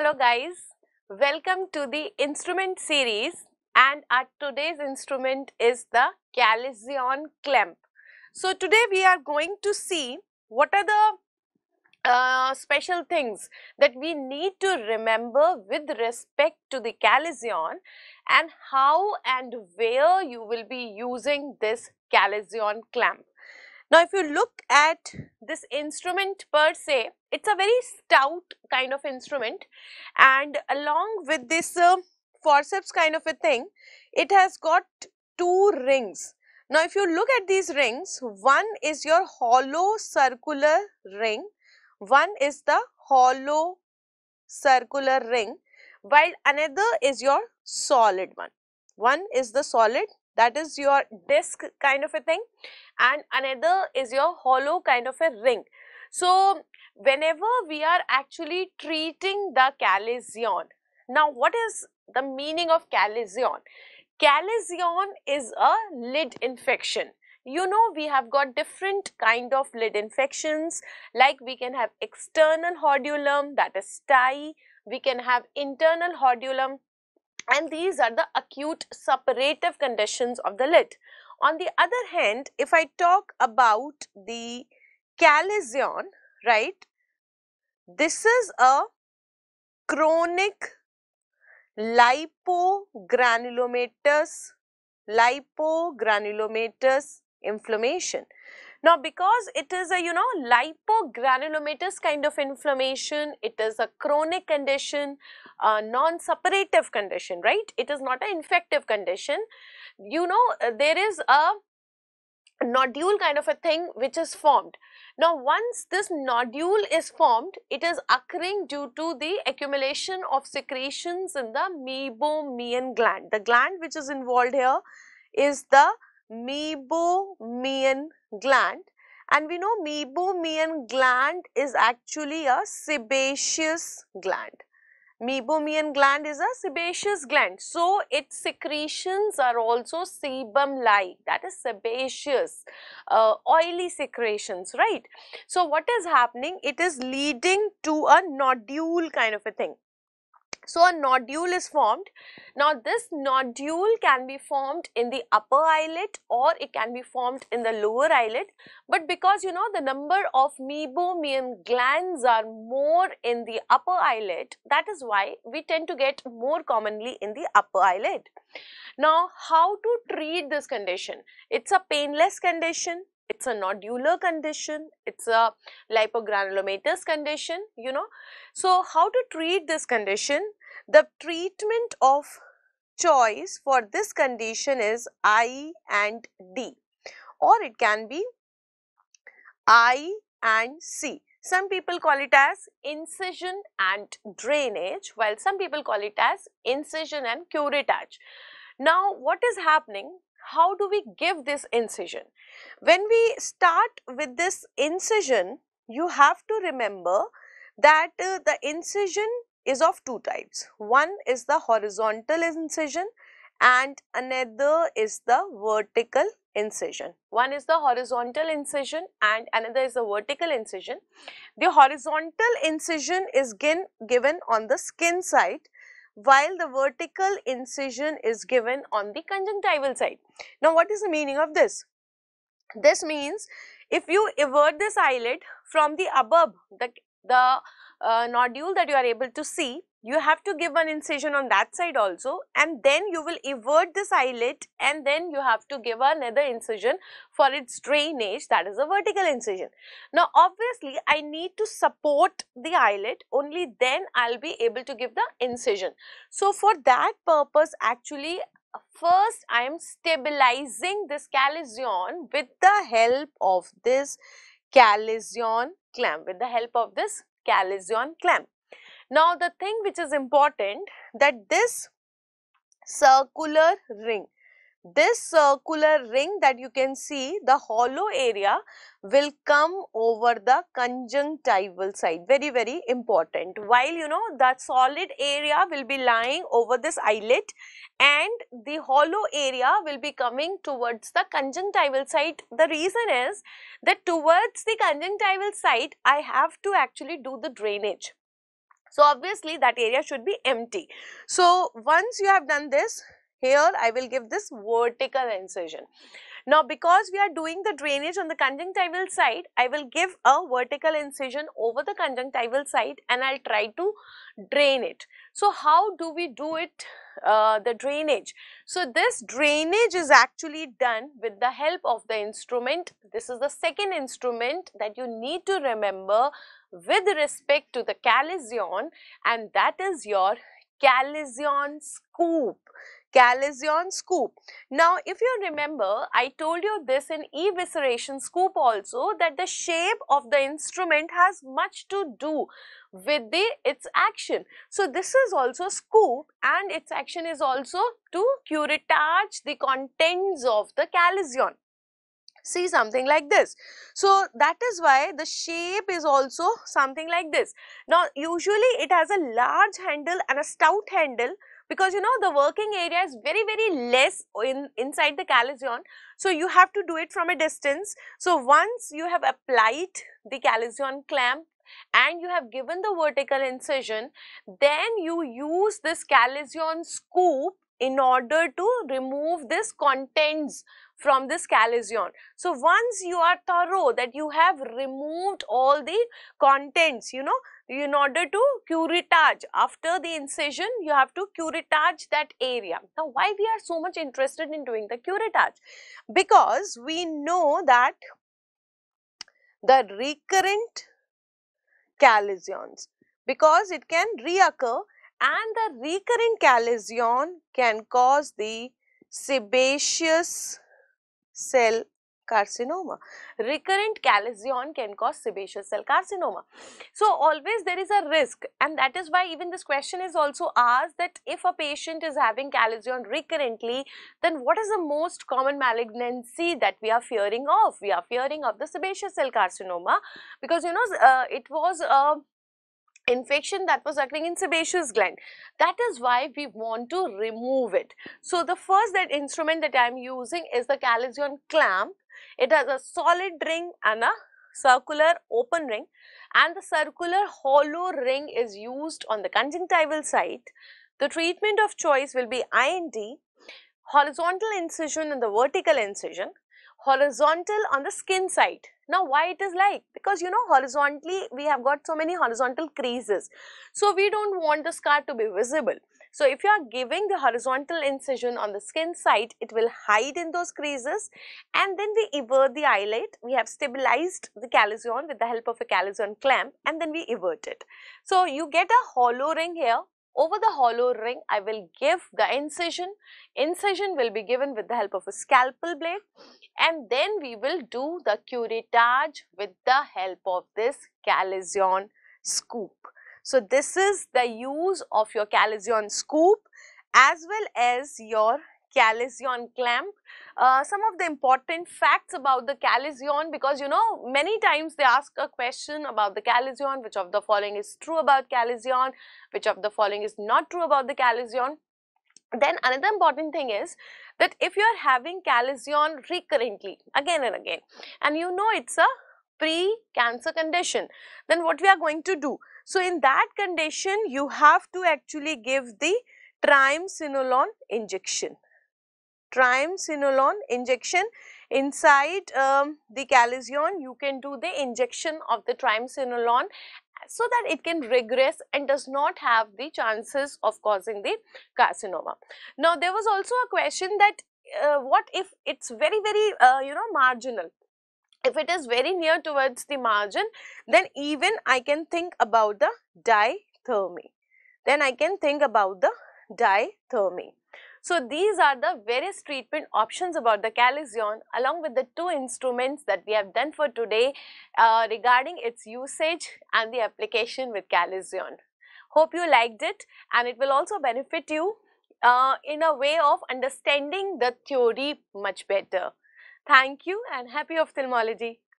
Hello guys, welcome to the instrument series and our today's instrument is the Calizion clamp. So today we are going to see what are the uh, special things that we need to remember with respect to the Calizion and how and where you will be using this Calizion clamp. Now, if you look at this instrument per se, it's a very stout kind of instrument and along with this uh, forceps kind of a thing, it has got two rings. Now, if you look at these rings, one is your hollow circular ring, one is the hollow circular ring, while another is your solid one. One is the solid, that is your disc kind of a thing and another is your hollow kind of a ring. So whenever we are actually treating the calcion, now what is the meaning of calcion? Calcion is a lid infection you know we have got different kind of lid infections like we can have external hordeolum that is sty. we can have internal hordeolum and these are the acute suppurative conditions of the lid on the other hand, if I talk about the calcion, right, this is a chronic lipogranulomatous lipogranulomatous inflammation now, because it is a, you know, lipogranulomatous kind of inflammation, it is a chronic condition, a non-suppurative condition, right? It is not an infective condition. You know, uh, there is a nodule kind of a thing which is formed. Now, once this nodule is formed, it is occurring due to the accumulation of secretions in the meibomian gland. The gland which is involved here is the meibomian gland and we know meibomian gland is actually a sebaceous gland. Meibomian gland is a sebaceous gland. So, its secretions are also sebum-like that is sebaceous, uh, oily secretions, right. So, what is happening? It is leading to a nodule kind of a thing. So a nodule is formed. Now this nodule can be formed in the upper eyelid or it can be formed in the lower eyelid. But because you know the number of meibomian glands are more in the upper eyelid, that is why we tend to get more commonly in the upper eyelid. Now how to treat this condition? It's a painless condition it's a nodular condition, it's a lipogranulomatous condition, you know. So, how to treat this condition? The treatment of choice for this condition is I and D or it can be I and C. Some people call it as incision and drainage while some people call it as incision and curettage. Now what is happening? How do we give this incision? When we start with this incision, you have to remember that uh, the incision is of two types. One is the horizontal incision and another is the vertical incision. One is the horizontal incision and another is the vertical incision. The horizontal incision is given on the skin side while the vertical incision is given on the conjunctival side. Now what is the meaning of this? This means if you avert this eyelid from the above, the, the uh, nodule that you are able to see, you have to give an incision on that side also and then you will evert this eyelid and then you have to give another incision for its drainage that is a vertical incision. Now obviously I need to support the eyelid only then I'll be able to give the incision. So for that purpose actually first I am stabilizing this callusion with the help of this callusion clamp with the help of this calcium clamp. Now the thing which is important that this circular ring this circular ring that you can see the hollow area will come over the conjunctival side very very important while you know that solid area will be lying over this eyelid and the hollow area will be coming towards the conjunctival side the reason is that towards the conjunctival side I have to actually do the drainage so obviously that area should be empty so once you have done this here I will give this vertical incision. Now because we are doing the drainage on the conjunctival side, I will give a vertical incision over the conjunctival side and I'll try to drain it. So how do we do it, uh, the drainage? So this drainage is actually done with the help of the instrument. This is the second instrument that you need to remember with respect to the calision and that is your calision scoop. Calation scoop. Now, if you remember, I told you this in evisceration scoop also that the shape of the instrument has much to do with the its action. So, this is also scoop and its action is also to curettage the contents of the calation. See something like this. So, that is why the shape is also something like this. Now, usually it has a large handle and a stout handle because you know the working area is very very less in inside the calzone so you have to do it from a distance so once you have applied the calzone clamp and you have given the vertical incision then you use this calzone scoop in order to remove this contents from this calcium. So once you are thorough that you have removed all the contents, you know, in order to curettage, after the incision, you have to curettage that area. Now, why we are so much interested in doing the curettage? Because we know that the recurrent calciums, because it can reoccur and the recurrent calcium can cause the sebaceous cell carcinoma. Recurrent calcium can cause sebaceous cell carcinoma. So always there is a risk and that is why even this question is also asked that if a patient is having calcium recurrently then what is the most common malignancy that we are fearing of? We are fearing of the sebaceous cell carcinoma because you know uh, it was a infection that was occurring in sebaceous gland. That is why we want to remove it. So the first that instrument that I am using is the Calizion clamp. It has a solid ring and a circular open ring and the circular hollow ring is used on the conjunctival side. The treatment of choice will be IND, horizontal incision and the vertical incision horizontal on the skin side. Now why it is like? Because you know horizontally we have got so many horizontal creases. So we don't want the scar to be visible. So if you are giving the horizontal incision on the skin side, it will hide in those creases and then we evert the eyelid. We have stabilized the callusion with the help of a callusion clamp and then we evert it. So you get a hollow ring here over the hollow ring I will give the incision. Incision will be given with the help of a scalpel blade and then we will do the curettage with the help of this calision scoop. So this is the use of your calision scoop as well as your Callision clamp. Uh, some of the important facts about the Callision because you know many times they ask a question about the Callision which of the following is true about Callision which of the following is not true about the Callision. Then another important thing is that if you are having Callision recurrently again and again and you know it's a pre-cancer condition then what we are going to do. So in that condition you have to actually give the triamcinolone injection triamcinolone injection inside um, the calcion you can do the injection of the triamcinolone so that it can regress and does not have the chances of causing the carcinoma. Now there was also a question that uh, what if it's very very uh, you know marginal if it is very near towards the margin then even I can think about the diathermy then I can think about the diathermy. So these are the various treatment options about the calcium along with the two instruments that we have done for today uh, regarding its usage and the application with calcium. Hope you liked it and it will also benefit you uh, in a way of understanding the theory much better. Thank you and happy ophthalmology.